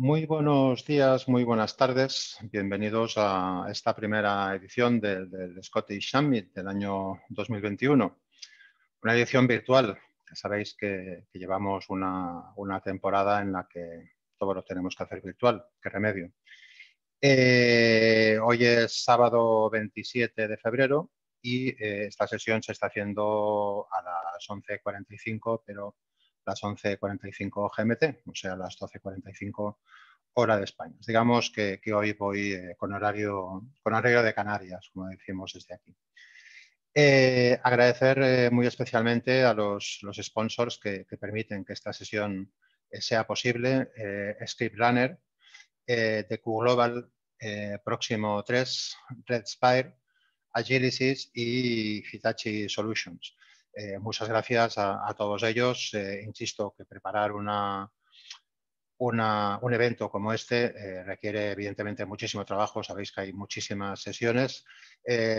Muy buenos días, muy buenas tardes. Bienvenidos a esta primera edición del, Scottish Summit del año 2021. Una edición virtual. Ya sabéis que, llevamos una, temporada en la que todo lo tenemos que hacer virtual. Qué remedio. Eh, hoy es sábado 27 de febrero y eh, esta sesión se está haciendo a las 11.45, pero las 11.45 GMT, o sea, las 12.45 hora de España. Digamos que, hoy voy eh, con, horario, con horario de Canarias, como decimos desde aquí. Eh, agradecer eh, muy especialmente a los, sponsors que, permiten que esta sesión sea posible. Script Runner, TQ Global, Próximo 3, Red Spire, Agilisys y Hitachi Solutions. Eh, muchas gracias a, todos ellos. Eh, insisto que preparar una, un evento como este eh, requiere evidentemente muchísimo trabajo, sabéis que hay muchísimas sesiones.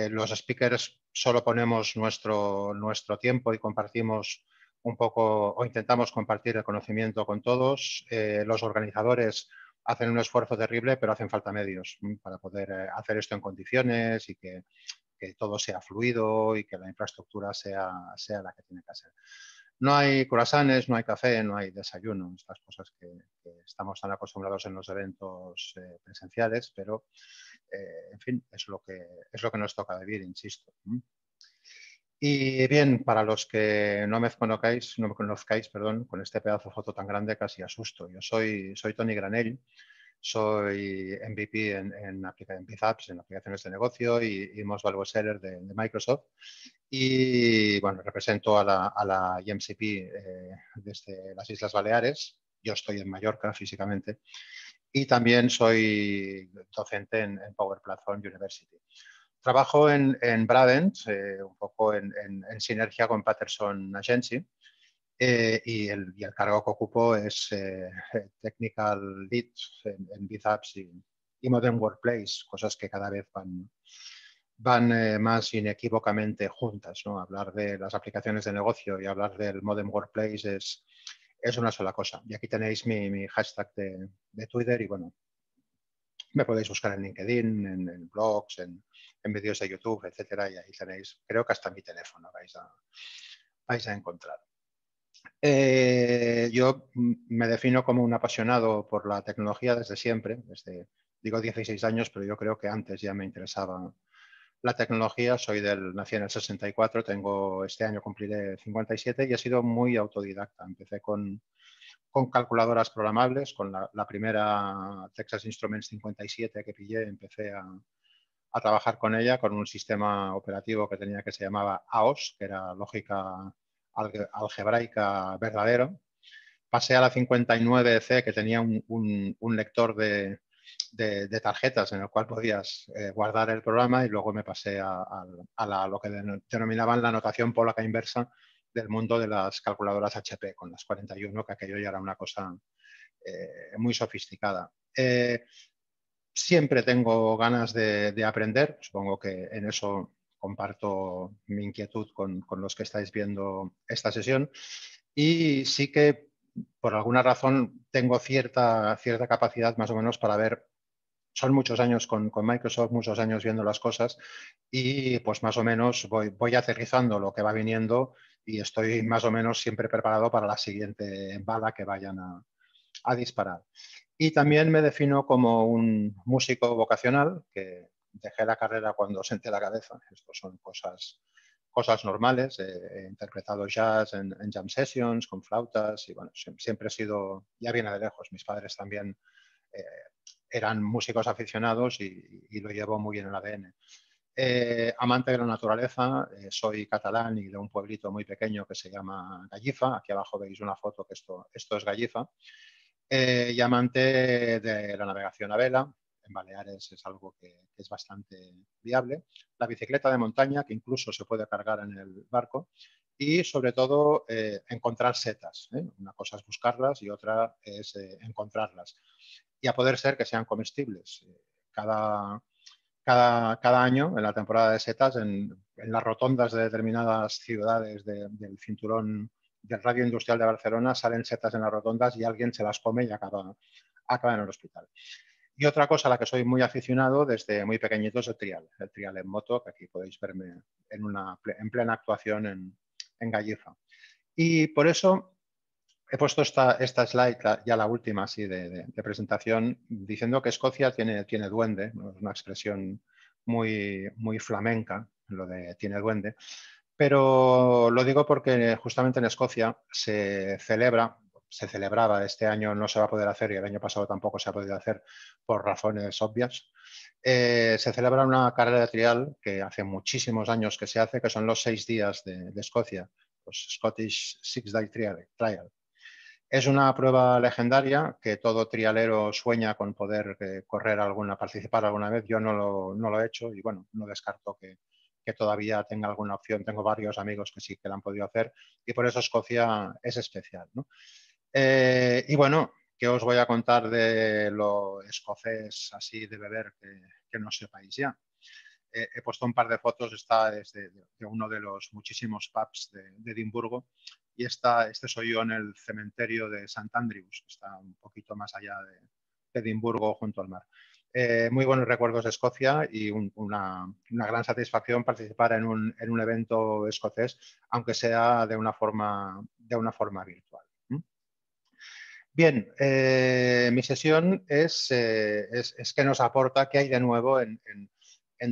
los speakers solo ponemos nuestro, nuestro tiempo y compartimos un poco o intentamos compartir el conocimiento con todos. los organizadores hacen un esfuerzo terrible, pero hacen falta medios mm, para poder hacer esto en condiciones y que que todo sea fluido y que la infraestructura sea, sea la que tiene que ser. No hay corazones, no hay café, no hay desayuno, estas cosas que, estamos tan acostumbrados en los eventos eh, presenciales, pero eh, en fin, es lo, que, es lo que nos toca vivir, insisto. Y bien, para los que no me conozcáis, no me conozcáis, perdón, con este pedazo de foto tan grande casi asusto. Yo soy, soy Tony Granell, soy MVP en, en, en en aplicaciones de negocio y, y Most Seller de, Microsoft. Y bueno, represento a la, a IMCP eh, desde las Islas Baleares. Yo estoy en Mallorca físicamente. Y también soy docente en, Power Platform University. Trabajo en, en Bradent, eh, un poco en, sinergia con Patterson Agency eh, y, el, cargo que ocupo es eh, eh, Technical Lead en, en y, Modern Workplace, cosas que cada vez van, van más inequívocamente juntas. ¿no? Hablar de las aplicaciones de negocio y hablar del Modern Workplace es, es una sola cosa. Y aquí tenéis mi, hashtag de, Twitter y bueno, me podéis buscar en LinkedIn, en, blogs, en, en vídeos de YouTube, etcétera, y ahí tenéis, creo que hasta mi teléfono vais a, vais a encontrar. Eh, yo me defino como un apasionado por la tecnología desde siempre, desde, digo 16 años, pero yo creo que antes ya me interesaba la tecnología. Soy del, nací en el 64, tengo, este año cumpliré 57 y he sido muy autodidacta. Empecé con, con calculadoras programables, con la, primera Texas Instruments 57 que pillé, empecé a, a trabajar con ella, con un sistema operativo que tenía que se llamaba AOS, que era lógica algebraica verdadero. Pasé a la 59C, que tenía un, lector de, tarjetas en el cual podías eh, guardar el programa y luego me pasé a, lo que denominaban la notación polaca inversa del mundo de las calculadoras HP con las 41, que aquello ya era una cosa eh, muy sofisticada. Eh, siempre tengo ganas de, aprender, supongo que en eso comparto mi inquietud con, los que estáis viendo esta sesión. Y sí que por alguna razón tengo cierta, cierta capacidad más o menos para ver son muchos años con, Microsoft, muchos años viendo las cosas y pues más o menos voy, voy, aterrizando lo que va viniendo y estoy más o menos siempre preparado para la siguiente bala que vayan a, a disparar. Y también me defino como un músico vocacional, que dejé la carrera cuando senté la cabeza. Esto son cosas, cosas normales. He, interpretado jazz en, jam sessions, con flautas y bueno, siempre he sido, ya viene de lejos. Mis padres también eh, eran músicos aficionados y, lo llevo muy en el ADN. Eh, amante de la naturaleza, eh, soy catalán y de un pueblito muy pequeño que se llama Gallifa. Aquí abajo veis una foto que esto, esto es Gallifa. y amante de la navegación a vela, en Baleares es algo que, es bastante viable. La bicicleta de montaña, que incluso se puede cargar en el barco. Y sobre todo, eh, encontrar setas. ¿eh? Una cosa es buscarlas y otra es eh, encontrarlas. Y a poder ser que sean comestibles. Cada, año, en la temporada de setas, en, las rotondas de determinadas ciudades del cinturón del radio industrial de Barcelona, salen setas en las rotondas y alguien se las come y acaba, acaba en el hospital y otra cosa a la que soy muy aficionado desde muy pequeñito es el trial, el trial en moto, que aquí podéis verme en, plena actuación en, en Gallifa. Y por eso he puesto esta, slide, ya la última así de, presentación, diciendo que Escocia tiene, tiene duende, es una expresión muy, muy flamenca, lo de tiene duende, pero lo digo porque justamente en Escocia se celebra se celebraba, este año no se va a poder hacer y el año pasado tampoco se ha podido hacer por razones obvias. Eh, se celebra una carrera de trial que hace muchísimos años que se hace, que son los seis días de, Escocia, los Scottish Six Day trial, Es una prueba legendaria que todo trialero sueña con poder eh, correr alguna, participar alguna vez. Yo no lo, he hecho y bueno, no descarto que, que todavía tenga alguna opción. Tengo varios amigos que sí que la han podido hacer y por eso Escocia es especial. ¿no? Eh, y bueno, ¿qué os voy a contar de lo escocés así de beber que, no sepáis ya? Eh, he puesto un par de fotos, esta es de uno de los muchísimos pubs de, Edimburgo y esta, este soy yo en el cementerio de St. Andrews, que está un poquito más allá de, Edimburgo junto al mar. Eh, muy buenos recuerdos de Escocia y una, gran satisfacción participar en un, evento escocés, aunque sea de una forma virtual. Bien, eh, mi sesión eh, es, es, que nos aporta qué hay de nuevo en, en,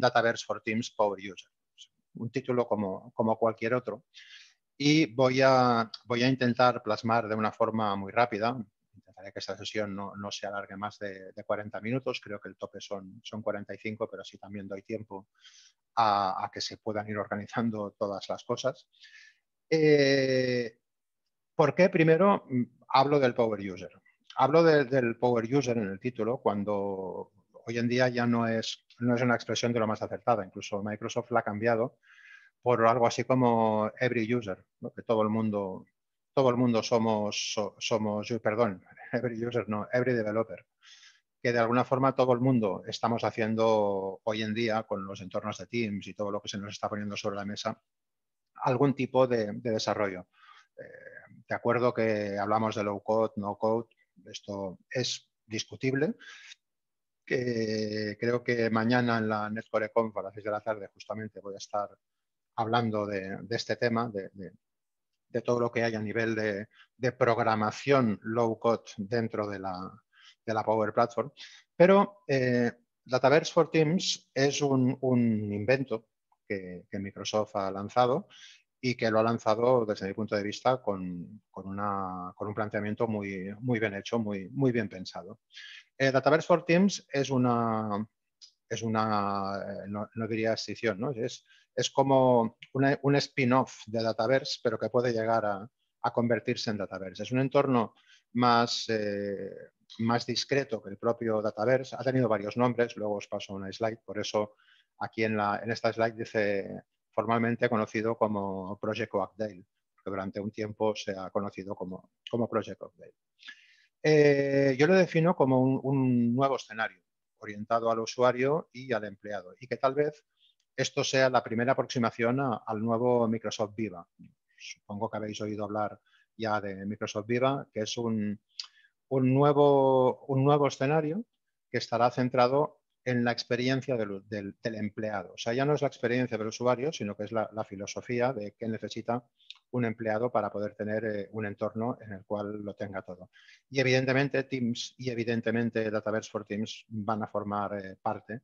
Dataverse for Teams Power User, un título como, como cualquier otro. Y voy a, voy a intentar plasmar de una forma muy rápida, intentaré que esta sesión no, se alargue más de, 40 minutos, creo que el tope son, son 45, pero así también doy tiempo a, que se puedan ir organizando todas las cosas. Eh, ¿Por qué primero mm, hablo del Power User? Hablo del Power User en el título cuando hoy en día ya no es, no es una expresión de lo más acertada. Incluso Microsoft la ha cambiado por algo así como every user, que todo el mundo, todo el mundo somos, somos, perdón, every user no, every developer, que de alguna forma todo el mundo estamos haciendo hoy en día con los entornos de Teams y todo lo que se nos está poniendo sobre la mesa, algún tipo de, desarrollo. Eh, de acuerdo que hablamos de low code, no code, esto es discutible. Que creo que mañana en la Core Conf a las 6 de la tarde justamente voy a estar hablando de, este tema, de, todo lo que hay a nivel de, programación low code dentro de la, la Power Platform. Pero eh, Dataverse for Teams es un, invento que Microsoft ha lanzado y que lo ha lanzado desde mi punto de vista con, con, un planteamiento muy, muy bien hecho, muy, muy bien pensado. Eh, Dataverse for Teams es una, es una eh, no, diría extinción, es, es como un spin-off de Dataverse, pero que puede llegar a, convertirse en Dataverse. Es un entorno más, eh, más discreto que el propio Dataverse. Ha tenido varios nombres, luego os paso una slide, por eso aquí la, en esta slide dice formalmente conocido como Project Oakdale, que durante un tiempo se ha conocido como, como Project Oakdale. Eh, yo lo defino como un, nuevo escenario orientado al usuario y al empleado, y que tal vez esto sea la primera aproximación al nuevo Microsoft Viva. Supongo que habéis oído hablar ya de Microsoft Viva, que es un, nuevo, un nuevo escenario que estará centrado en la experiencia del, empleado. O sea, ya no es la experiencia del usuario, sino que es la, filosofía de qué necesita un empleado para poder tener eh, un entorno en el cual lo tenga todo. Y evidentemente Teams y evidentemente Dataverse for Teams van a formar eh, parte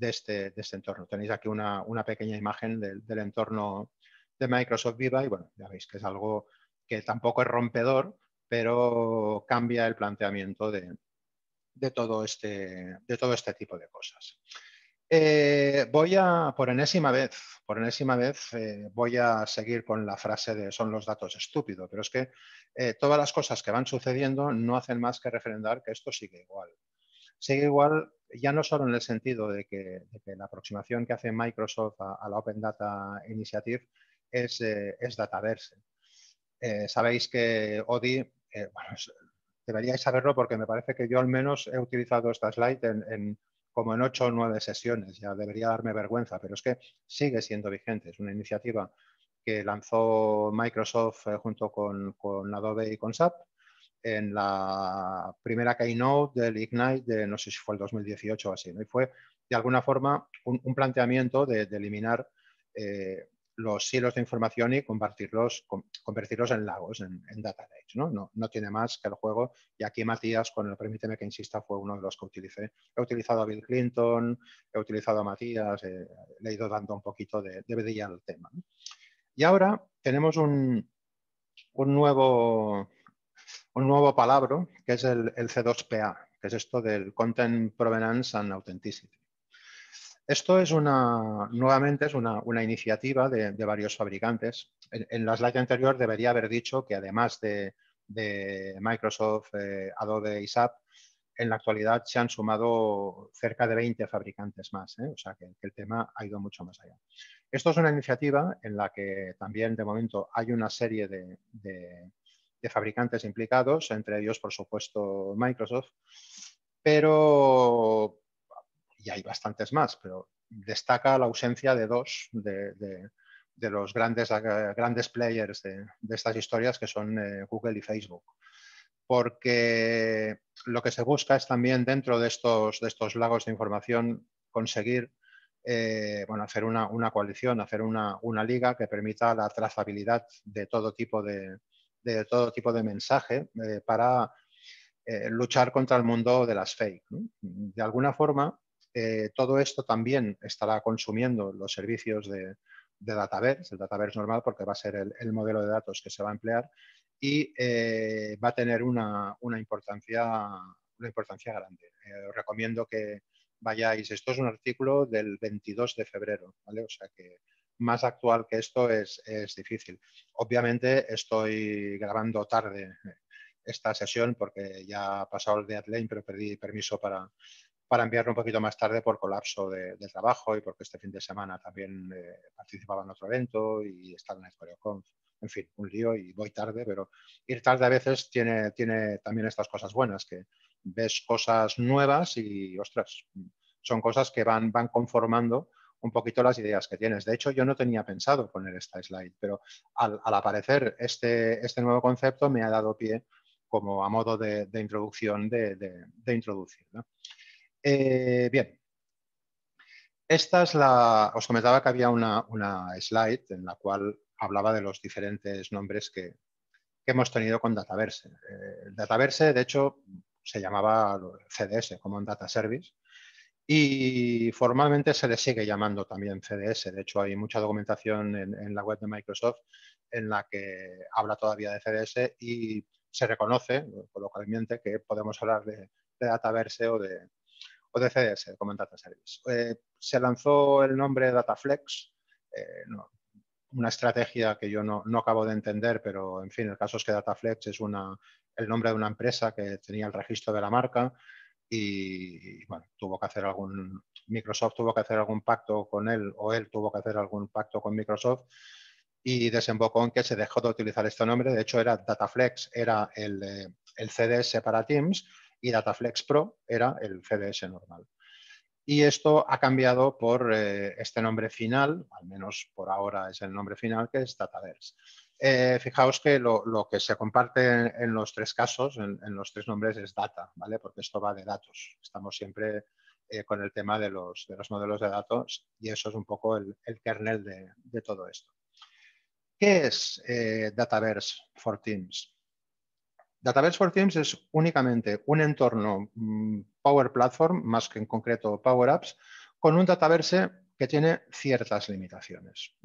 este, de este, entorno. Tenéis aquí una, pequeña imagen del entorno de Microsoft Viva y bueno, ya veis que es algo que tampoco es rompedor, pero cambia el planteamiento de, de todo este, de todo este tipo de cosas. Eh, voy a, por enésima vez, por enésima vez, eh, voy a seguir con la frase de son los datos estúpidos pero es que eh, todas las cosas que van sucediendo no hacen más que refrendar que esto sigue igual. Sigue igual ya no solo en el sentido de que, la aproximación que hace Microsoft a, la Open Data Initiative es, es dataverse. sabéis que ODI, bueno, deberíais saberlo porque me parece que yo al menos he utilizado esta slide en, como en ocho o nueve sesiones, ya debería darme vergüenza, pero es que sigue siendo vigente, es una iniciativa que lanzó Microsoft eh, junto con, con, Adobe y con SAP en la primera keynote del Ignite de no sé si fue el 2018 o así, y fue de alguna forma un, planteamiento de, eliminar eh, los cielos de información y convertirlos, convertirlos en lagos, en, data lakes. ¿no? ¿no? tiene más que el juego. Y aquí Matías, con el permíteme que insista, fue uno de los que utilicé. He utilizado a Bill Clinton, he utilizado a Matías, eh, le he ido dando un poquito de, de vedilla al tema. Y ahora tenemos un, nuevo, un nuevo palabra que es el C2PA, que es esto del Content Provenance and Authenticity. Esto es una, nuevamente, es una, una iniciativa de, varios fabricantes. En, la slide anterior debería haber dicho que además de, Microsoft, eh, Adobe y SAP, en la actualidad se han sumado cerca de 20 fabricantes más, eh. o sea que, el tema ha ido mucho más allá. Esto es una iniciativa en la que también de momento hay una serie de, de fabricantes implicados, entre ellos por supuesto Microsoft, pero y hay bastantes más, pero destaca la ausencia de dos de, los grandes, eh, grandes players de, estas historias que son eh, Google y Facebook. Porque lo que se busca es también dentro de estos, de estos lagos de información conseguir eh, bueno, hacer una, coalición, hacer una, liga que permita la trazabilidad de todo tipo de, todo tipo de mensaje para luchar contra el mundo de las fake. De alguna forma, eh, todo esto también estará consumiendo los servicios de, de, Dataverse, el Dataverse normal, porque va a ser el, modelo de datos que se va a emplear y eh, va a tener una, importancia, una importancia grande. Eh, os recomiendo que vayáis. Esto es un artículo del 22 de febrero, O sea que más actual que esto es, difícil. Obviamente estoy grabando tarde esta sesión porque ya ha pasado el deadline, pero perdí permiso para, para enviarlo un poquito más tarde por colapso de, trabajo y porque este fin de semana también eh, participaba en otro evento y estaba en el Coreoconf. En fin, un lío y voy tarde, pero ir tarde a veces tiene, tiene también estas cosas buenas, que ves cosas nuevas y, ostras, son cosas que van, van conformando un poquito las ideas que tienes. De hecho, yo no tenía pensado poner esta slide, pero al, aparecer este, este nuevo concepto me ha dado pie como a modo de, introducción de, de introducir. ¿no? Eh, bien. Esta es la. Os comentaba que había una, slide en la cual hablaba de los diferentes nombres que, hemos tenido con Dataverse. Eh, Dataverse, de hecho, se llamaba CDS, Common Data Service, y formalmente se le sigue llamando también CDS. De hecho, hay mucha documentación en, la web de Microsoft en la que habla todavía de CDS y se reconoce, colocalmente, que podemos hablar de, de Dataverse o de, de Command Data Service. Eh, se lanzó el nombre DataFlex, eh, una estrategia que yo no, acabo de entender, pero en fin, el caso es que DataFlex es el nombre de una empresa que tenía el registro de la marca y, bueno, tuvo que hacer algún, Microsoft tuvo que hacer algún pacto con él o él tuvo que hacer algún pacto con Microsoft y desembocó en que se dejó de utilizar este nombre. De hecho, era DataFlex, era el, eh, el CDS para Teams y Dataflex Pro era el CDS normal. Y esto ha cambiado por eh, este nombre final, al menos por ahora es el nombre final, que es Dataverse. Eh, fijaos que lo, que se comparte en, los tres casos, en, los tres nombres, es data, ¿vale? Porque esto va de datos. Estamos siempre eh, con el tema de los, modelos de datos y eso es un poco el, kernel de, de, todo esto. ¿Qué es Dataverse for Teams? Database for Teams es únicamente un entorno mm, Power Platform, más que en concreto Power Apps, con un dataverse que tiene ciertas limitaciones.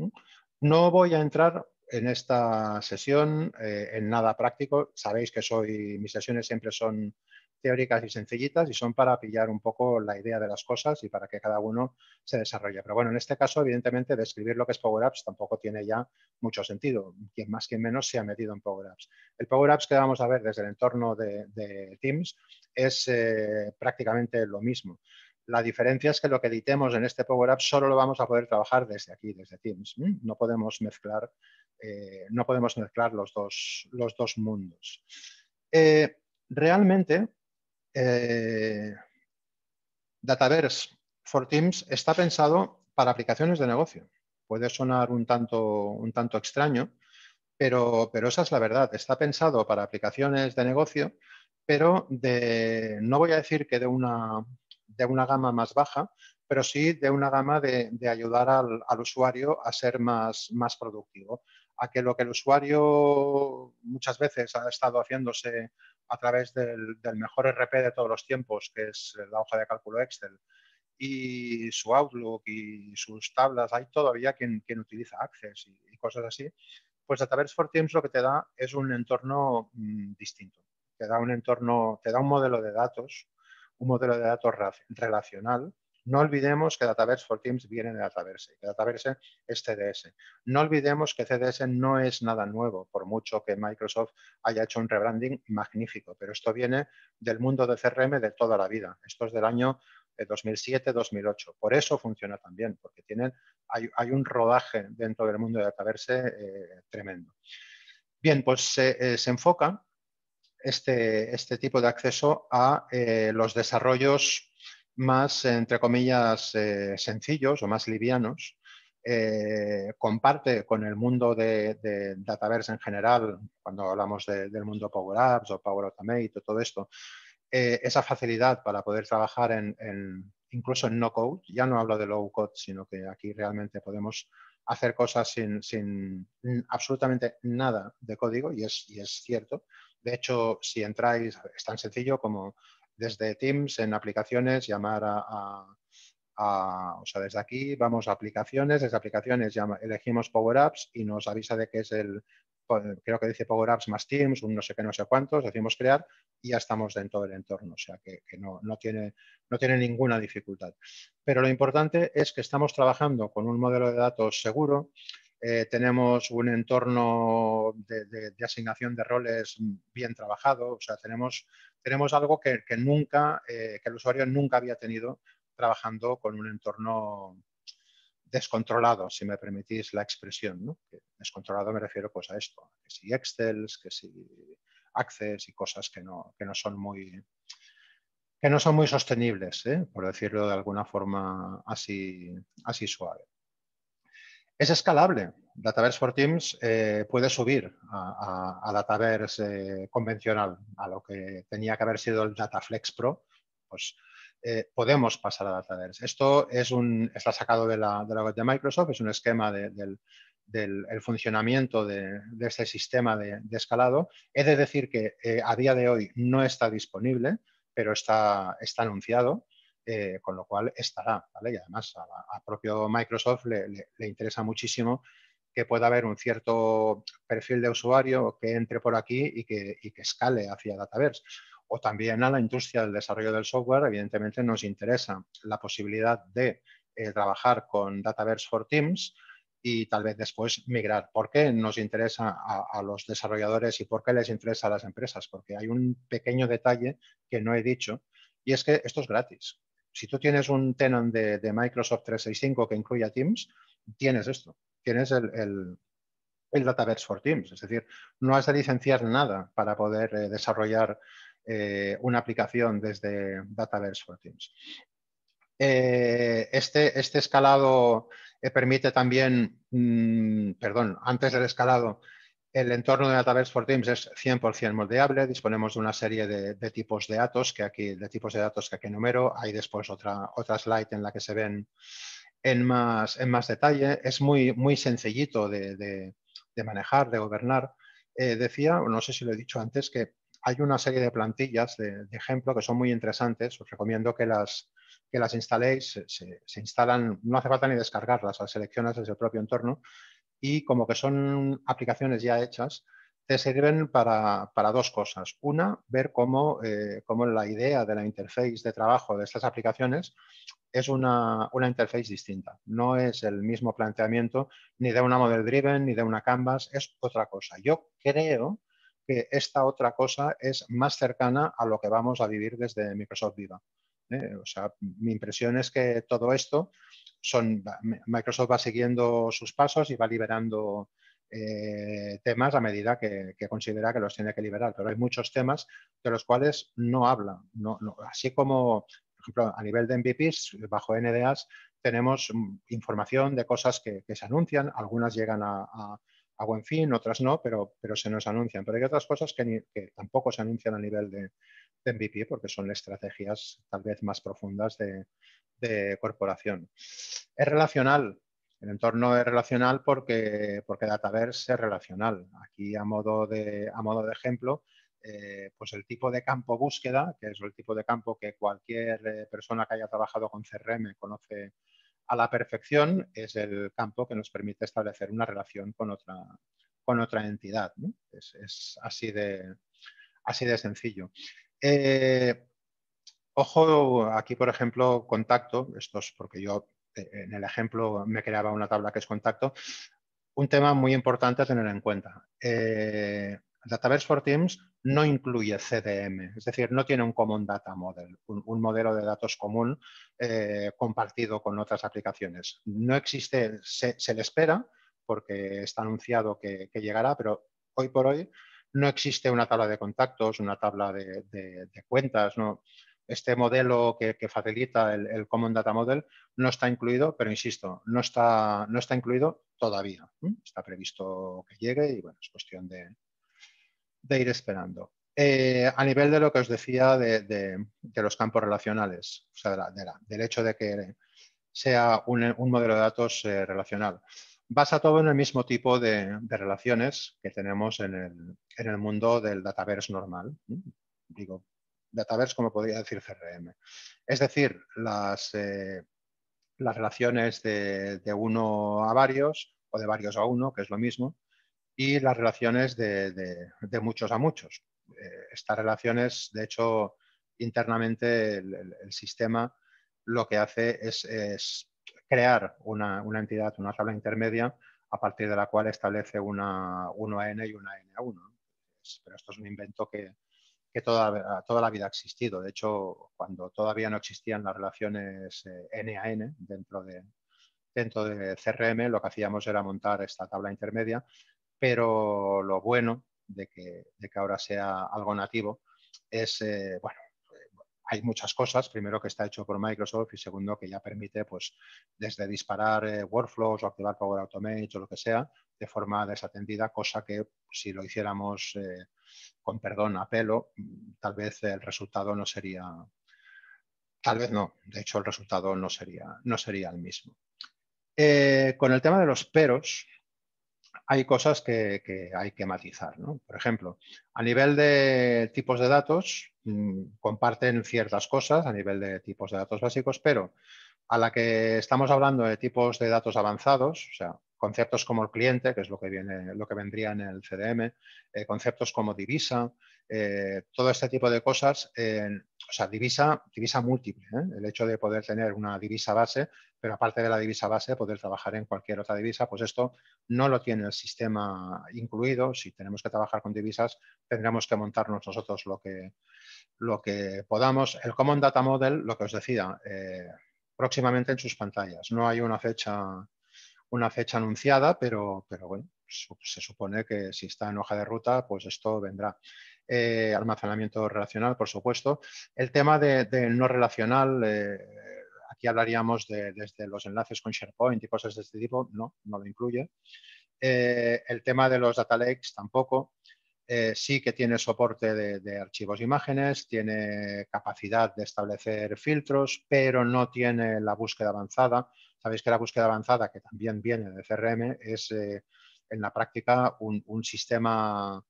No voy a entrar en esta sesión eh, en nada práctico. Sabéis que soy, mis sesiones siempre son teóricas y sencillitas y son para pillar un poco la idea de las cosas y para que cada uno se desarrolle. Pero bueno, en este caso, evidentemente, describir lo que es Power Apps tampoco tiene ya mucho sentido. Quien más, quien menos se ha metido en Power Apps. El Power Apps que vamos a ver desde el entorno de, Teams es eh, prácticamente lo mismo. La diferencia es que lo que editemos en este Power Apps solo lo vamos a poder trabajar desde aquí, desde Teams. ¿Mm? No podemos mezclar, eh, no podemos mezclar los, dos, los dos mundos. Eh, realmente eh, Dataverse for Teams está pensado para aplicaciones de negocio. Puede sonar un tanto, un tanto extraño, pero, esa es la verdad. Está pensado para aplicaciones de negocio, pero de, no voy a decir que de una, de una gama más baja, pero sí de una gama de, ayudar al, usuario a ser más productivo a que lo que el usuario muchas veces ha estado haciéndose a través del, mejor RP de todos los tiempos, que es la hoja de cálculo Excel, y su Outlook y sus tablas, hay todavía quien, utiliza Access y, cosas así, pues través for Teams lo que te da es un entorno mm, distinto. Te da un entorno, te da un modelo de datos, un modelo de datos relacional, no olvidemos que Dataverse for Teams viene de Dataverse, que Dataverse es CDS. No olvidemos que CDS no es nada nuevo, por mucho que Microsoft haya hecho un rebranding magnífico, pero esto viene del mundo de CRM de toda la vida. Esto es del año 2007-2008. Eh, por eso funciona también, porque tienen, hay, un rodaje dentro del mundo de Dataverse eh, tremendo. Bien, pues eh, se enfoca este, este, tipo de acceso a los desarrollos más, entre comillas, eh, sencillos o más livianos, eh, comparte con el mundo de, Dataverse en general, cuando hablamos del mundo Power Apps o Power Automate o todo esto, eh, esa facilidad para poder trabajar en, incluso en no code. Ya no hablo de low code, sino que aquí realmente podemos hacer cosas sin, absolutamente nada de código y es, y es cierto. De hecho, si entráis, es tan sencillo como desde Teams en aplicaciones, llamar a, o sea, desde aquí vamos a aplicaciones, desde aplicaciones elegimos Power Apps y nos avisa de que es el, pues, creo que dice Power Apps más Teams, un no sé qué, no sé cuántos, decimos crear y ya estamos dentro del entorno, o sea que, no, no, tiene, no tiene ninguna dificultad. Pero lo importante es que estamos trabajando con un modelo de datos seguro, eh, tenemos un entorno de, de, asignación de roles bien trabajado, o sea, tenemos tenemos algo que, nunca, eh, que el usuario nunca había tenido trabajando con un entorno descontrolado, si me permitís la expresión. Descontrolado me refiero pues, a esto, que si Excel, que si Access y cosas que no, que no son muy que no son muy sostenibles, ¿eh? por decirlo de alguna forma así, así suave. Es escalable. Dataverse for Teams eh, puede subir a, Dataverse eh, convencional, a lo que tenía que haber sido el DataFlex Pro, pues eh, podemos pasar a Dataverse. Esto es un, está sacado de la, web de Microsoft, es un esquema del, funcionamiento de, este sistema de, escalado. He de decir que a día de hoy no está disponible, pero está, está anunciado eh, con lo cual estará, ¿vale? Y además a, propio Microsoft le, interesa muchísimo que pueda haber un cierto perfil de usuario que entre por aquí y que, escale hacia Dataverse. O también a la industria del desarrollo del software, evidentemente nos interesa la posibilidad de eh, trabajar con Dataverse for Teams, y tal vez después migrar. ¿Por qué nos interesa a, los desarrolladores y por qué les interesa a las empresas? Porque hay un pequeño detalle que no he dicho y es que esto es gratis si tú tienes un tenant de, Microsoft 365 que incluya Teams, tienes esto, tienes el, el, for Teams. Es decir, no has de licenciar nada para poder eh, desarrollar eh, una aplicación desde Dataverse for Teams. Eh, este, este, escalado permite también, mm, perdón, antes del escalado, el entorno de Database for Teams es 100% moldeable. Disponemos de una serie de, tipos de datos que aquí, de tipos de datos que aquí número. Hay después otra, otra slide en la que se ven en más, en más detalle. Es muy, muy sencillito de, manejar, de gobernar. Eh, decía, no sé si lo he dicho antes, que hay una serie de plantillas de, ejemplo que son muy interesantes. Os recomiendo que las, que las instaléis. se instalan, no hace falta ni descargarlas, las seleccionas desde el propio entorno y como que son aplicaciones ya hechas, te sirven para, dos cosas. Una, ver eh, cómo, la idea de la interface de trabajo de estas aplicaciones es una, una interface distinta. No es el mismo planteamiento ni de una model driven ni de una canvas, es otra cosa. Yo creo que esta otra cosa es más cercana a lo que vamos a vivir desde Microsoft Viva. ¿eh? O sea, mi impresión es que todo esto son, Microsoft va siguiendo sus pasos y va liberando eh, temas a medida que, considera que los tiene que liberar, pero hay muchos temas de los cuales no habla, no, así como, por ejemplo, a nivel de MVPs, bajo NDAs, tenemos mm, información de cosas que, se anuncian, algunas llegan a, buen fin, otras no, pero, se nos anuncian. Pero hay otras cosas que tampoco se anuncian a nivel de, de MVP porque son estrategias tal vez más profundas de, corporación. Es relacional, el entorno es relacional porque, porque Dataverse es relacional. Aquí, a modo de, a modo de ejemplo, eh, pues el tipo de campo búsqueda, que es el tipo de campo que cualquier eh, persona que haya trabajado con CRM conoce a la perfección, es el campo que nos permite establecer una relación con otra, con otra entidad. Es, así, de, así de sencillo. Eh, ojo, aquí por ejemplo, contacto, esto es porque yo eh, en el ejemplo me creaba una tabla que es contacto, un tema muy importante a tener en cuenta. Eh, for Teams no incluye CDM, es decir, no tiene un Common Data Model, un, modelo de datos común eh, compartido con otras aplicaciones. No existe, se, le espera porque está anunciado que llegará, pero hoy por hoy no existe una tabla de contactos, una tabla de, cuentas, no, este modelo que, facilita el, Common Data Model no está incluido, pero insisto, no está, no está incluido todavía. Está previsto que llegue y bueno, es cuestión de, ir esperando. Eh, a nivel de lo que os decía de, los campos relacionales, o sea, del hecho de que sea un, modelo de datos eh, relacional basa todo en el mismo tipo de, relaciones que tenemos en el, mundo del dataverse normal. Digo, dataverse como podría decir CRM. Es decir, las, eh, las relaciones de, uno a varios o de varios a uno, que es lo mismo, y las relaciones de, muchos a muchos. Eh, estas relaciones, de hecho, internamente el, sistema lo que hace es crear una, una entidad, una tabla intermedia, a partir de la cual establece una 1 n y una N1. a Pero esto es un invento que, que toda, toda, la vida ha existido. De hecho, cuando todavía no existían las relaciones eh, N a N dentro de, dentro de CRM, lo que hacíamos era montar esta tabla intermedia, pero lo bueno de que, de que ahora sea algo nativo es, eh, bueno, hay muchas cosas. Primero, que está hecho por Microsoft y segundo, que ya permite, pues, desde disparar eh, workflows o activar Power Automate o lo que sea, de forma desatendida, cosa que si lo hiciéramos eh, con perdón a pelo, mm, tal vez el resultado no sería, tal vez no, de hecho el resultado no sería, no sería el mismo. Eh, con el tema de los peros, hay cosas que, hay que matizar. Por ejemplo, a nivel de tipos de datos, mm, comparten ciertas cosas a nivel de tipos de datos básicos, pero a la que estamos hablando de tipos de datos avanzados, o sea, conceptos como el cliente, que es lo que, viene, lo que vendría en el CDM, eh, conceptos como divisa, eh, todo este tipo de cosas, o sea, divisa, divisa múltiple, ¿eh? el hecho de poder tener una divisa base, pero aparte de la divisa base, poder trabajar en cualquier otra divisa, pues esto no lo tiene el sistema incluido, si tenemos que trabajar con divisas, tendremos que montarnos nosotros lo que, lo que podamos. El Common Data Model, lo que os decía, próximamente en sus pantallas, no hay una fecha una fecha anunciada, pero, pero bueno, se supone que si está en hoja de ruta, pues esto vendrá. Eh, almacenamiento relacional, por supuesto. El tema del de no relacional, eh, aquí hablaríamos de, desde los enlaces con SharePoint y cosas de este tipo, no, no lo incluye. Eh, el tema de los data lakes tampoco. Eh, sí que tiene soporte de, archivos archivos imágenes, tiene capacidad de establecer filtros, pero no tiene la búsqueda avanzada. Sabéis que la búsqueda avanzada, que también viene de CRM, es eh, en la práctica un, sistema,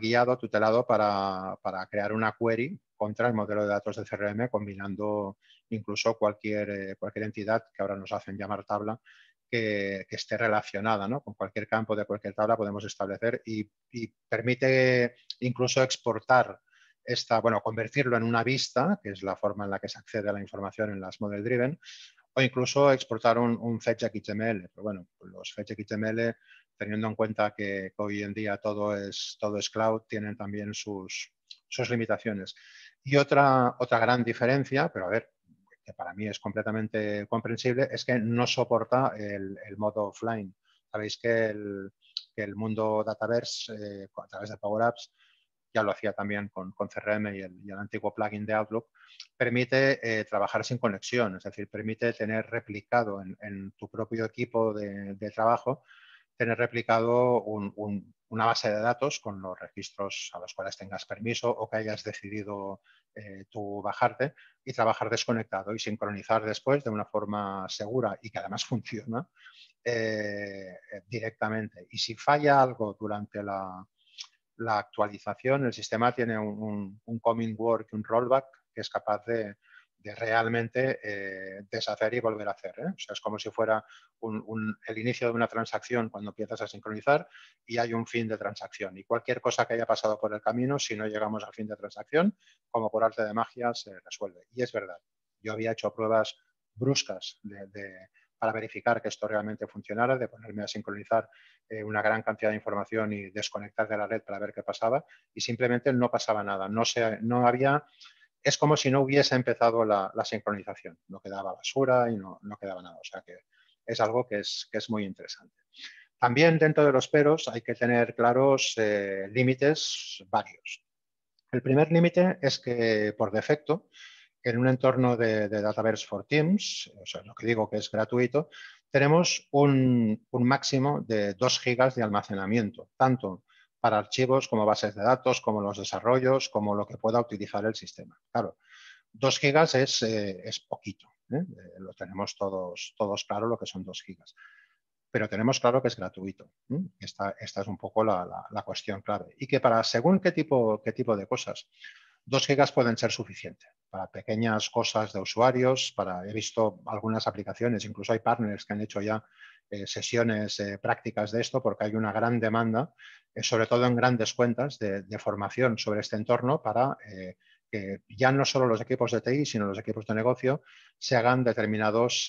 guiado, tutelado para, crear una query contra el modelo de datos de CRM, combinando incluso cualquier, eh, cualquier entidad que ahora nos hacen llamar tabla que, esté relacionada, ¿no? Con cualquier campo de cualquier tabla podemos establecer y, permite incluso exportar esta, bueno, convertirlo en una vista, que es la forma en la que se accede a la información en las model driven, o incluso exportar un, un fetch XML. Pero bueno, los fetch XML, teniendo en cuenta que hoy en día todo es, todo es cloud, tienen también sus, sus limitaciones. Y otra, otra gran diferencia, pero a ver, que para mí es completamente comprensible, es que no soporta el, modo offline. Sabéis que el, el mundo Dataverse, eh, a través de PowerApps ya lo hacía también con, CRM y el, antiguo plugin de Outlook, permite eh, trabajar sin conexión, es decir, permite tener replicado en, tu propio equipo de, de trabajo tener replicado una base de datos con los registros a los cuales tengas permiso o que hayas decidido eh, tú bajarte y trabajar desconectado y sincronizar después de una forma segura y que además funciona eh, eh, directamente. Y si falla algo durante la, actualización, el sistema tiene un coming work, un rollback que es capaz de de realmente eh, deshacer y volver a hacer. ¿eh? O sea, es como si fuera el inicio de una transacción cuando empiezas a sincronizar y hay un fin de transacción. Y cualquier cosa que haya pasado por el camino, si no llegamos al fin de transacción, como por arte de magia, se resuelve. Y es verdad, yo había hecho pruebas bruscas para verificar que esto realmente funcionara, de ponerme a sincronizar eh, una gran cantidad de información y desconectar de la red para ver qué pasaba, y simplemente no pasaba nada. No, se, no había es como si no hubiese empezado la, sincronización. No quedaba basura y no, quedaba nada. O sea que es algo que es, muy interesante. También dentro de los peros hay que tener claros eh, límites varios. El primer límite es que por defecto, en un entorno de, de, Dataverse for Teams, o sea, lo que digo que es gratuito, tenemos un, máximo de 2 gigas de almacenamiento, tanto para archivos como bases de datos, como los desarrollos, como lo que pueda utilizar el sistema. Claro, 2 gigas es, eh, es poquito, ¿eh? Eh, lo tenemos todos, todos claro lo que son 2 gigas, pero tenemos claro que es gratuito. Esta, esta, es un poco la, la, la, cuestión clave. Y que para según qué tipo, qué tipo de cosas, Dos gigas pueden ser suficientes para pequeñas cosas de usuarios, para, he visto algunas aplicaciones, incluso hay partners que han hecho ya eh, sesiones eh, prácticas de esto porque hay una gran demanda, eh, sobre todo en grandes cuentas de, formación sobre este entorno para que ya no solo los equipos de TI, sino los equipos de negocio se hagan determinados,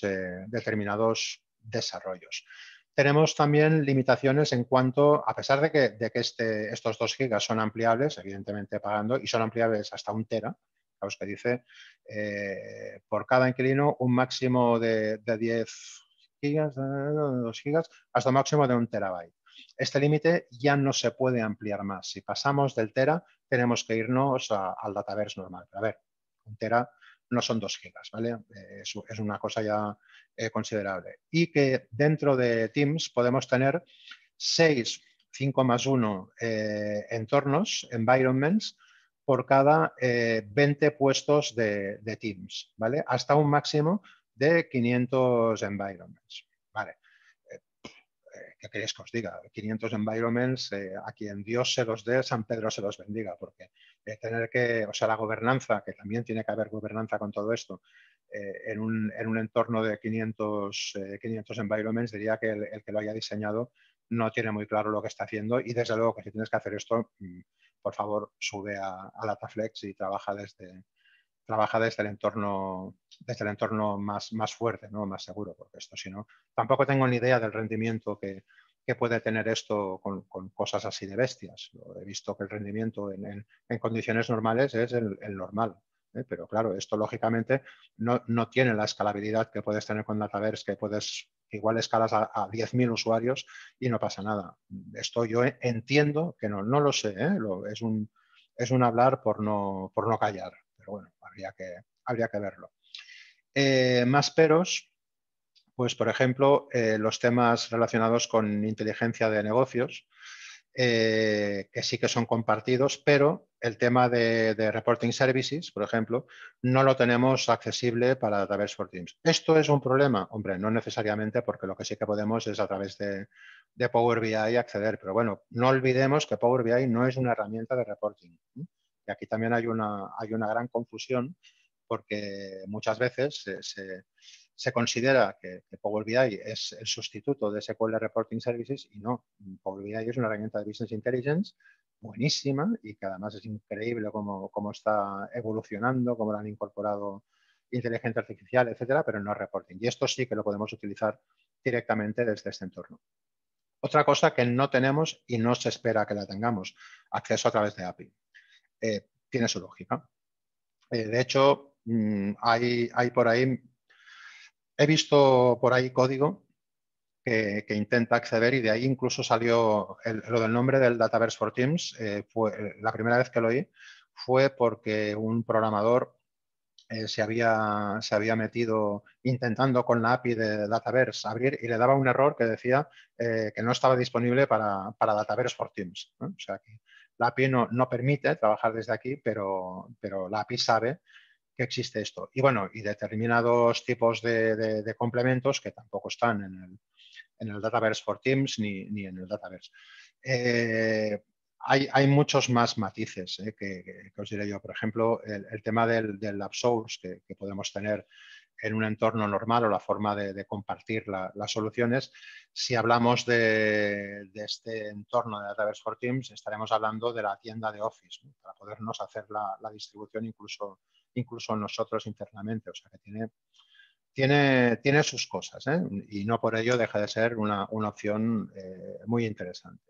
determinados desarrollos tenemos también limitaciones en cuanto, a pesar de que, este, estos 2 gigas son ampliables, evidentemente pagando, y son ampliables hasta un tera, que dice, eh, por cada inquilino un máximo de, 10 gigas, 2 gigas, hasta un máximo de un terabyte. Este límite ya no se puede ampliar más. Si pasamos del tera, tenemos que irnos al dataverse normal. A ver, un tera no son dos gigas, ¿vale? Eh, es, una cosa ya eh, considerable. Y que dentro de Teams podemos tener 6, 5 más 1 eh, entornos, environments, por cada 20 puestos de, Teams, ¿vale? Hasta un máximo de 500 environments, ¿vale? ¿Qué queréis que os diga? 500 environments, a quien Dios se los dé, San Pedro se los bendiga, porque tener que, o sea, la gobernanza, que también tiene que haber gobernanza con todo esto, eh, en, un, entorno de 500, 500 eh, environments, diría que el, que lo haya diseñado no tiene muy claro lo que está haciendo y desde luego que si tienes que hacer esto, mm, por favor, sube a, a Dataflex y trabaja desde, trabaja desde el entorno, desde el entorno más, más fuerte, ¿no? más seguro, porque esto si no, tampoco tengo ni idea del rendimiento que, que puede tener esto con, cosas así de bestias. He visto que el rendimiento en, condiciones normales es el, normal. ¿eh? Pero claro, esto lógicamente no, tiene la escalabilidad que puedes tener con Dataverse, que puedes igual escalas a, 10.000 usuarios y no pasa nada. Esto yo e, entiendo que no, no lo sé, ¿eh? es, un, es un hablar por no, por no callar, pero bueno, habría que, habría que verlo. Eh, más peros, pues, por ejemplo, eh, los temas relacionados con inteligencia de negocios, eh, que sí que son compartidos, pero el tema de, reporting services, por ejemplo, no lo tenemos accesible para través for Teams. ¿Esto es un problema? Hombre, no necesariamente, porque lo que sí que podemos es a través de, Power BI acceder. Pero bueno, no olvidemos que Power BI no es una herramienta de reporting. Y aquí también hay una, hay una gran confusión, porque muchas veces se se considera que, Power BI es el sustituto de SQL Reporting Services y no, Power BI es una herramienta de Business Intelligence buenísima y que además es increíble cómo, está evolucionando, cómo la han incorporado inteligencia artificial, etcétera, pero no reporting. Y esto sí que lo podemos utilizar directamente desde este entorno. Otra cosa que no tenemos y no se espera que la tengamos, acceso a través de API. Eh, tiene su lógica. Eh, de hecho, mm, hay, hay por ahí he visto por ahí código que, intenta acceder y de ahí incluso salió lo del nombre del Dataverse for Teams. Eh, fue, la primera vez que lo oí fue porque un programador eh, se, había, metido intentando con la API de Dataverse abrir y le daba un error que decía eh, que no estaba disponible para, Dataverse for Teams. sea la API no, permite trabajar desde aquí, pero, pero la API sabe que existe esto. Y bueno, y determinados tipos de, complementos que tampoco están en el, en el Dataverse for Teams ni, en el Dataverse. Eh, hay, hay, muchos más matices eh, que, os diré yo. Por ejemplo, el, tema del, del source que, podemos tener en un entorno normal o la forma de, compartir las soluciones. Si hablamos de, este entorno de Dataverse for Teams, estaremos hablando de la tienda de Office, para podernos hacer la distribución incluso incluso nosotros internamente. O sea que tiene, tiene, tiene sus cosas ¿eh? y no por ello deja de ser una, opción eh, muy interesante.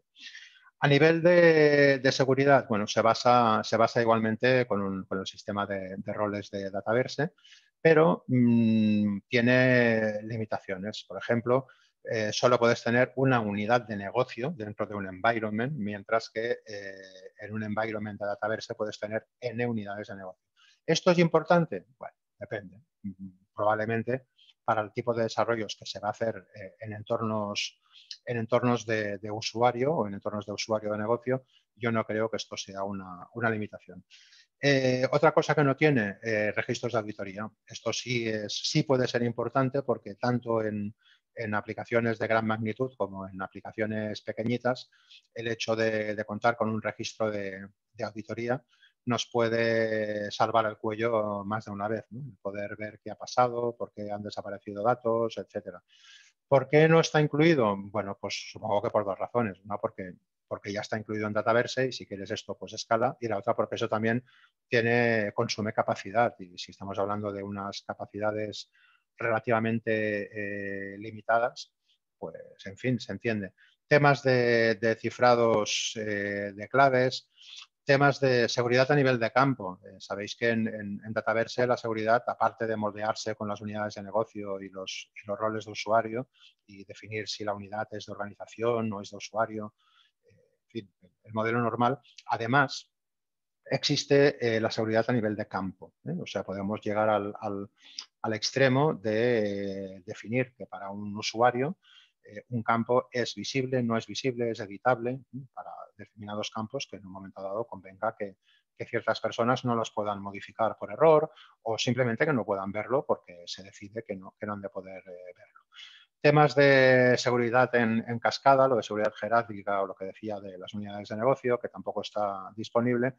A nivel de, seguridad, bueno, se basa, se basa igualmente con, el sistema de, roles de Dataverse, pero mm, tiene limitaciones. Por ejemplo, eh, solo puedes tener una unidad de negocio dentro de un environment, mientras que en un environment de Dataverse puedes tener N unidades de negocio. ¿Esto es importante? Bueno, depende. Mm, probablemente para el tipo de desarrollos que se va a hacer eh, en entornos, en entornos de, usuario o en entornos de usuario de negocio, yo no creo que esto sea una, limitación. Eh, otra cosa que no tiene, eh, registros de auditoría. Esto sí, sí puede ser importante porque tanto en, aplicaciones de gran magnitud como en aplicaciones pequeñitas, el hecho de, contar con un registro de auditoría nos puede salvar el cuello más de una vez, poder ver qué ha pasado, por qué han desaparecido datos, etcétera. ¿Por qué no está incluido? Bueno, pues supongo que por dos razones. Una, porque, porque ya está incluido en Dataverse y si quieres esto, pues escala. Y la otra, porque eso también tiene, consume capacidad. Y si estamos hablando de unas capacidades relativamente eh, limitadas, pues en fin, se entiende. Temas de, cifrados eh, de claves, temas de seguridad a nivel de campo. Eh, sabéis que en, Dataverse la seguridad, aparte de moldearse con las unidades de negocio y los, roles de usuario y definir si la unidad es de organización o es de usuario, eh, el modelo normal, además existe eh, la seguridad a nivel de campo. O sea, podemos llegar al, al extremo de definir que para un usuario eh, un campo es visible, no es visible, es editable para determinados campos que en un momento dado convenga que, ciertas personas no los puedan modificar por error o simplemente que no puedan verlo porque se decide que no, que han de poder eh, verlo. Temas de seguridad en, cascada, lo de seguridad jerárquica o lo que decía de las unidades de negocio, que tampoco está disponible,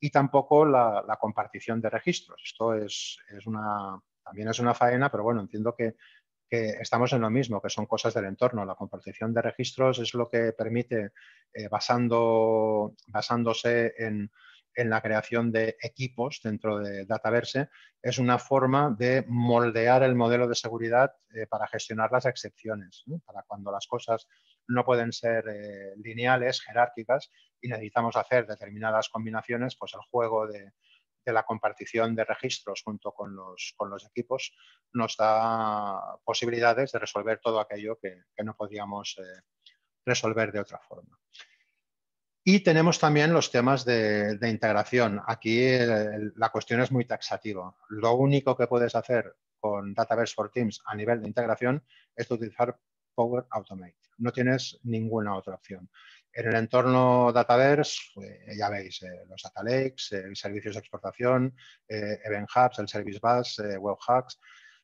y tampoco la, compartición de registros. Esto es, es una, también es una faena, pero bueno, entiendo que estamos en lo mismo, que son cosas del entorno. La compartición de registros es lo que permite, eh, basándose en, la creación de equipos dentro de Dataverse, es una forma de moldear el modelo de seguridad eh, para gestionar las excepciones, para cuando las cosas no pueden ser eh, lineales, jerárquicas, y necesitamos hacer determinadas combinaciones, pues el juego de de la compartición de registros junto con los, con los equipos nos da posibilidades de resolver todo aquello que, no podíamos eh, resolver de otra forma. Y tenemos también los temas de, integración. Aquí la cuestión es muy taxativa. Lo único que puedes hacer con Dataverse for Teams a nivel de integración es utilizar Power Automate. No tienes ninguna otra opción. En el entorno Dataverse, pues, ya veis, eh, los Data Lakes, servicios de exportación, eh, Event Hubs, el Service Bus, eh, Web Hubs,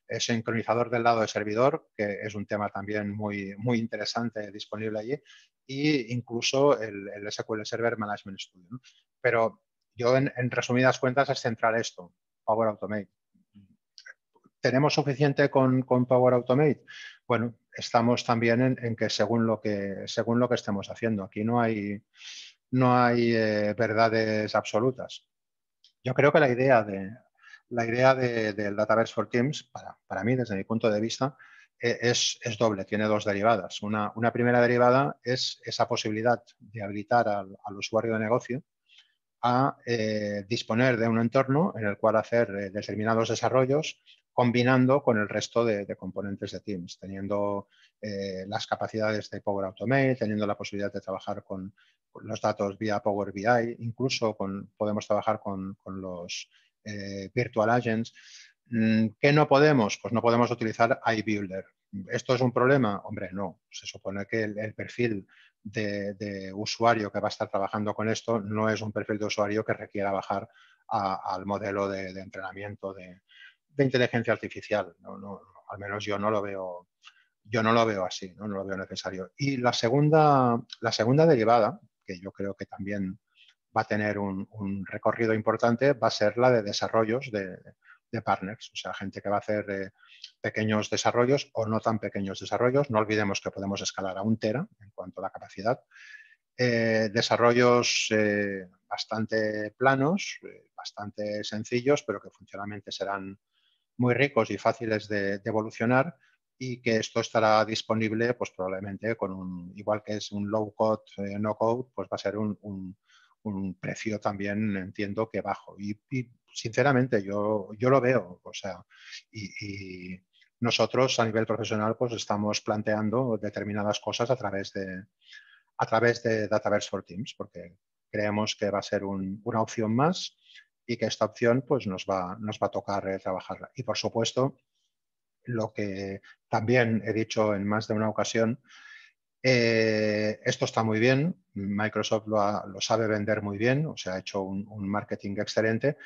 el sincronizador del lado de servidor, que es un tema también muy, muy interesante disponible allí, e incluso el, SQL Server Management Studio. Pero yo, en, resumidas cuentas, es central esto, Power Automate. ¿Tenemos suficiente con Power Automate? bueno, estamos también en, que según lo que según lo que estemos haciendo. Aquí no hay no hay eh, verdades absolutas. Yo creo que la idea de la idea del Database for Teams, para, mí, desde mi punto de vista, e, es, doble, tiene dos derivadas. Una, una, primera derivada es esa posibilidad de habilitar al, usuario de negocio a eh, disponer de un entorno en el cual hacer eh, determinados desarrollos combinando con el resto de, componentes de Teams, teniendo eh, las capacidades de Power Automate, teniendo la posibilidad de trabajar con, los datos vía Power BI, incluso podemos trabajar con, los eh, Virtual Agents. Mm, ¿Qué no podemos? Pues no podemos utilizar iBuilder. ¿Esto es un problema? Hombre, no. Se supone que el, perfil de, usuario que va a estar trabajando con esto no es un perfil de usuario que requiera bajar al modelo de, de entrenamiento de, de inteligencia artificial. al menos yo no lo veo, yo no lo veo así, ¿no? lo veo necesario. Y la segunda, la segunda derivada, que yo creo que también va a tener un, recorrido importante, va a ser la de desarrollos de, partners, o sea, gente que va a hacer eh, pequeños desarrollos o no tan pequeños desarrollos. No olvidemos que podemos escalar a un tera en cuanto a la capacidad. Eh, desarrollos eh, bastante planos, bastante sencillos, pero que funcionalmente serán muy ricos y fáciles de, evolucionar y que esto estará disponible pues probablemente con un, igual que es un low code, eh, no code, pues va a ser un, un, precio también entiendo que bajo. Y, sinceramente yo, yo lo veo, o sea, y, nosotros a nivel profesional pues estamos planteando determinadas cosas a través de, a través de Dataverse for Teams, porque creemos que va a ser una opción más y que esta opción pues, nos, va, nos va a tocar eh, trabajarla. Y por supuesto, lo que también he dicho en más de una ocasión, eh, esto está muy bien, Microsoft lo, sabe vender muy bien, o sea, ha hecho un, marketing excelente,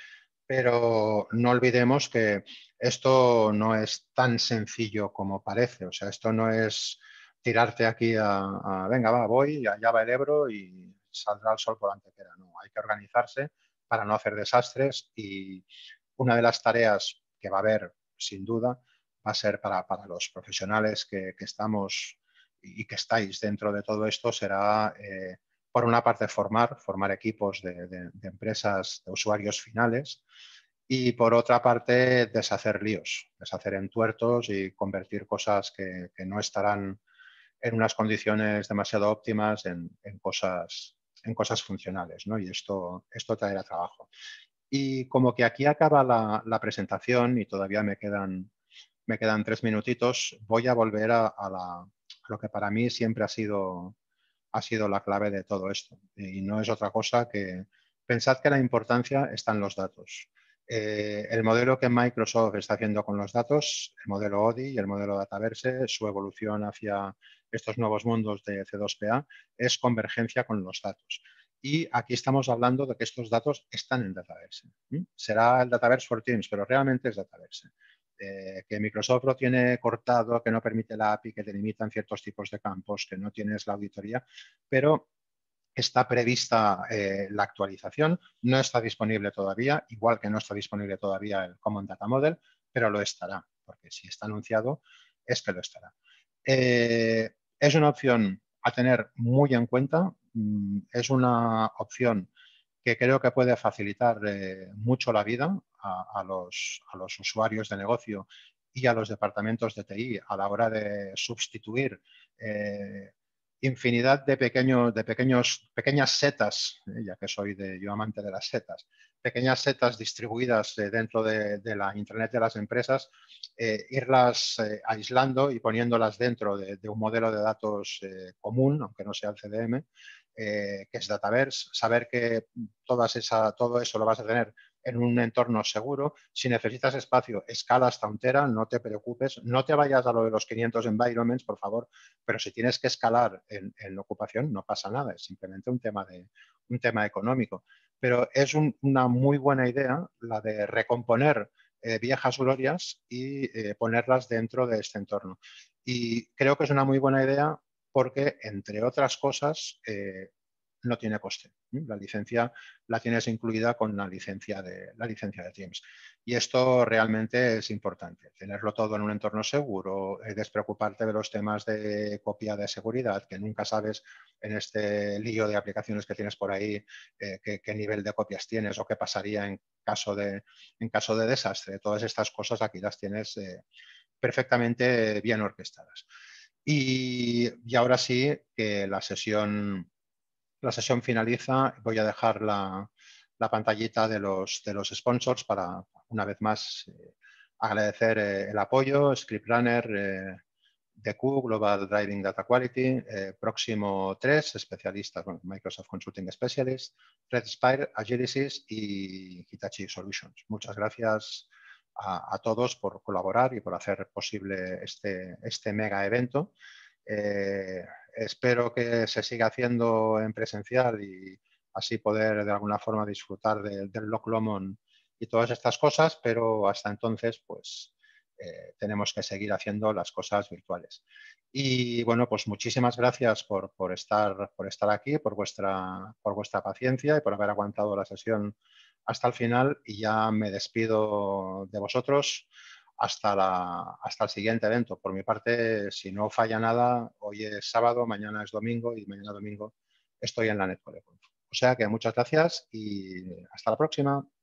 pero no olvidemos que esto no es tan sencillo como parece, o sea, esto no es tirarte aquí a, venga, va, voy, allá va el Ebro y saldrá el sol por antequera, no, hay que organizarse para no hacer desastres y una de las tareas que va a haber, sin duda, va a ser para, los profesionales que, estamos y que estáis dentro de todo esto, será, eh, por una parte, formar, formar equipos de, empresas, de usuarios finales, y por otra parte, deshacer líos, deshacer entuertos y convertir cosas que, no estarán en unas condiciones demasiado óptimas en, en cosas en cosas funcionales, ¿no? Y esto, esto traerá trabajo. Y como que aquí acaba la, presentación y todavía me quedan, me quedan tres minutitos, voy a volver a, la, lo que para mí siempre ha sido, ha sido la clave de todo esto. Y no es otra cosa que pensad que la importancia está en los datos. Eh, el modelo que Microsoft está haciendo con los datos, el modelo ODI y el modelo Dataverse, su evolución hacia estos nuevos mundos de C2PA es convergencia con los datos. Y aquí estamos hablando de que estos datos están en Dataverse. ¿Mm? Será el Dataverse for Teams, pero realmente es Dataverse. Eh, que Microsoft lo tiene cortado, que no permite la API, que te limitan ciertos tipos de campos, que no tienes la auditoría, pero está prevista eh, la actualización, no está disponible todavía, igual que no está disponible todavía el Common Data Model, pero lo estará, porque si está anunciado es que lo estará. Eh, es una opción a tener muy en cuenta, mm, es una opción que creo que puede facilitar eh, mucho la vida a, los, usuarios de negocio y a los departamentos de TI a la hora de sustituir eh, infinidad de, pequeños, de pequeños, pequeñas setas, eh, ya que soy de, yo amante de las setas, pequeñas setas distribuidas eh, dentro de, la Internet de las empresas, eh, irlas eh, aislando y poniéndolas dentro de, un modelo de datos común, aunque no sea el CDM, que es Dataverse, saber que todas todo eso lo vas a tener en un entorno seguro. Si necesitas espacio, escala hasta TERA, no te preocupes, no te vayas a lo de los 500 environments, por favor, pero si tienes que escalar en, en ocupación, no pasa nada, es simplemente un tema, de, un tema económico pero es una muy buena idea la de recomponer eh, viejas glorias y eh, ponerlas dentro de este entorno. Y creo que es una muy buena idea porque, entre otras cosas, eh, no tiene coste. ¿eh? La licencia la tienes incluida con la licencia de, la licencia de Teams. Y esto realmente es importante, tenerlo todo en un entorno seguro, eh, despreocuparte de los temas de copia de seguridad, que nunca sabes en este lío de aplicaciones que tienes por ahí eh, qué, nivel de copias tienes o qué pasaría en caso de, en caso de desastre. Todas estas cosas aquí las tienes perfectamente bien orquestadas. Y, y, ahora sí que la sesión la sesión finaliza, voy a dejar la, pantallita de los, de los sponsors para, una vez más, eh, agradecer eh, el apoyo, ScriptRunner, eh, DQ, Global Driving Data Quality, eh, Próximo 3, especialistas, Microsoft Consulting Specialist, Spire, Agilisys y Hitachi Solutions. Muchas gracias a, todos por colaborar y por hacer posible este, este mega evento espero que se siga haciendo en presencial y así poder de alguna forma disfrutar del LocLomon y todas estas cosas, pero hasta entonces, pues eh, tenemos que seguir haciendo las cosas virtuales. Y bueno, pues muchísimas gracias por, por, estar, aquí, por vuestra paciencia y por haber aguantado la sesión hasta el final. Y ya me despido de vosotros hasta, la, hasta el siguiente evento. Por mi parte, si no falla nada, hoy es sábado, mañana es domingo y mañana domingo estoy en la netflix O sea que muchas gracias y hasta la próxima.